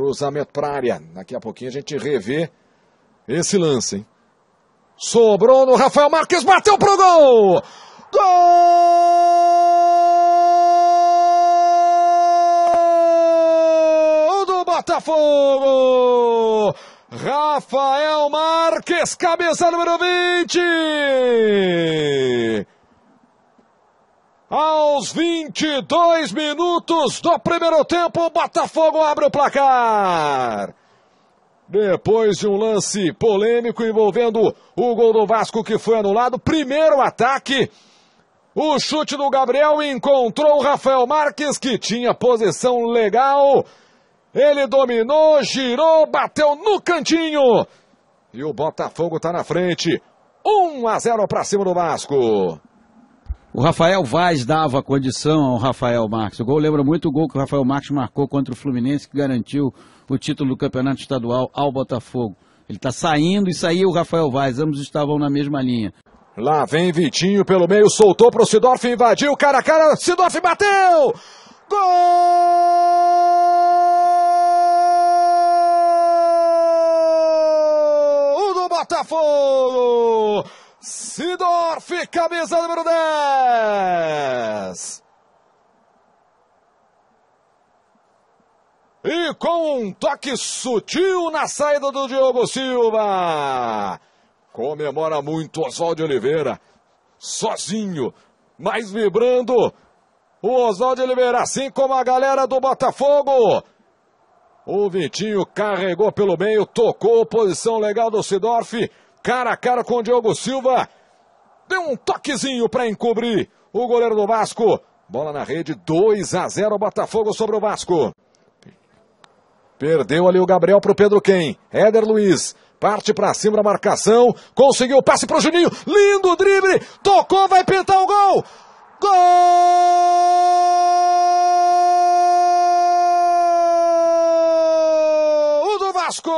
Cruzamento para área. Daqui a pouquinho a gente revê esse lance, hein? Sobrou no Rafael Marques, bateu pro gol! Gol do Botafogo! Rafael Marques, cabeça número 20! Aos 22 minutos do primeiro tempo, o Botafogo abre o placar. Depois de um lance polêmico envolvendo o gol do Vasco que foi anulado, primeiro ataque. O chute do Gabriel encontrou o Rafael Marques, que tinha posição legal. Ele dominou, girou, bateu no cantinho. E o Botafogo está na frente. 1 a 0 para cima do Vasco. O Rafael Vaz dava condição ao Rafael Marques. O gol lembra muito o gol que o Rafael Marques marcou contra o Fluminense, que garantiu o título do campeonato estadual ao Botafogo. Ele está saindo e saiu o Rafael Vaz, ambos estavam na mesma linha. Lá vem Vitinho pelo meio, soltou para o Sidorf, invadiu, cara a cara, Sidorf bateu! Gol! O do Botafogo! Sidorf, camisa número 10. E com um toque sutil na saída do Diogo Silva. Comemora muito Oswaldo Oliveira. Sozinho, mas vibrando. O Oswaldo Oliveira, assim como a galera do Botafogo. O Vitinho carregou pelo meio, tocou, posição legal do Sidorf cara a cara com o Diogo Silva. Deu um toquezinho para encobrir o goleiro do Vasco. Bola na rede, 2 a 0 Botafogo sobre o Vasco. Perdeu ali o Gabriel para o Pedro Quem. Éder Luiz. Parte para cima da marcação. Conseguiu o passe para o Juninho. Lindo drible. Tocou, vai pintar o um gol. Gol! O do Vasco!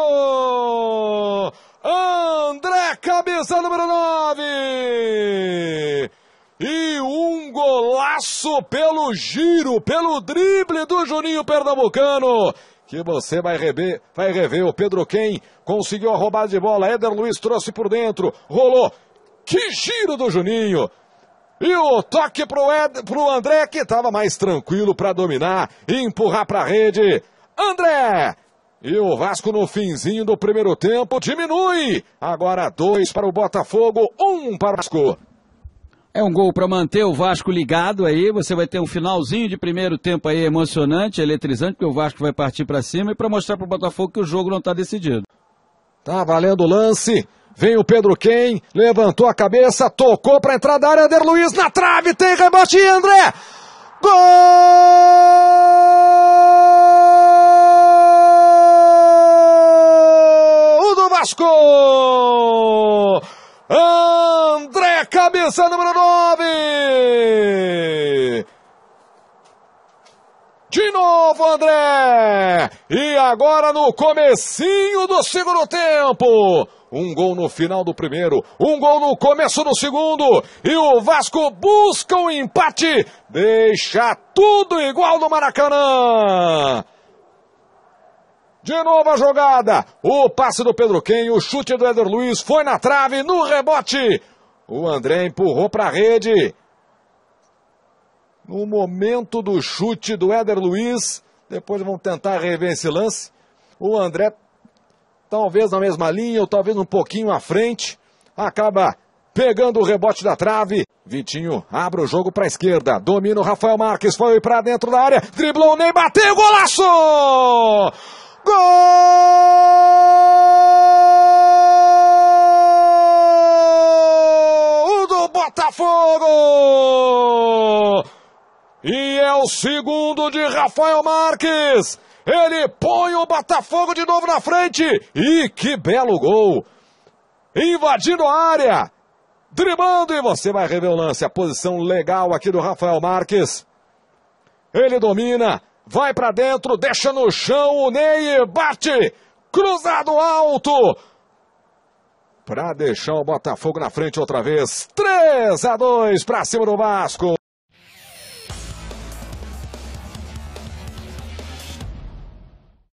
Cabeça número 9! E um golaço pelo giro, pelo drible do Juninho Pernambucano que você vai rever, vai rever. O Pedro Quem conseguiu a roubada de bola. Éder Luiz trouxe por dentro, rolou. Que giro do Juninho! E o toque pro, Ed, pro André, que estava mais tranquilo para dominar e empurrar para a rede. André e o Vasco no finzinho do primeiro tempo diminui. Agora dois para o Botafogo, um para o Vasco. É um gol para manter o Vasco ligado aí. Você vai ter um finalzinho de primeiro tempo aí emocionante, eletrizante, porque o Vasco vai partir para cima e para mostrar para o Botafogo que o jogo não está decidido. Tá valendo o lance. Vem o Pedro Quem, levantou a cabeça, tocou para entrar da área. Eder Luiz na trave, tem rebote, André. Gol! Vasco! André, cabeça número 9! De novo, André! E agora no comecinho do segundo tempo. Um gol no final do primeiro, um gol no começo do segundo. E o Vasco busca o um empate. Deixa tudo igual no Maracanã. De novo a jogada. O passe do Pedro Quem, o chute do Eder Luiz foi na trave, no rebote. O André empurrou para a rede. No momento do chute do Éder Luiz, depois vão tentar rever esse lance. O André, talvez na mesma linha, ou talvez um pouquinho à frente, acaba pegando o rebote da trave. Vitinho abre o jogo para a esquerda, domina o Rafael Marques, foi para dentro da área, driblou nem bateu, golaço! Gol do Botafogo! E é o segundo de Rafael Marques. Ele põe o Botafogo de novo na frente. E que belo gol! Invadindo a área, driblando e você vai rever o lance. A posição legal aqui do Rafael Marques. Ele domina, Vai para dentro, deixa no chão o Ney, bate, cruzado alto. Para deixar o Botafogo na frente outra vez. 3 a 2 para cima do Vasco.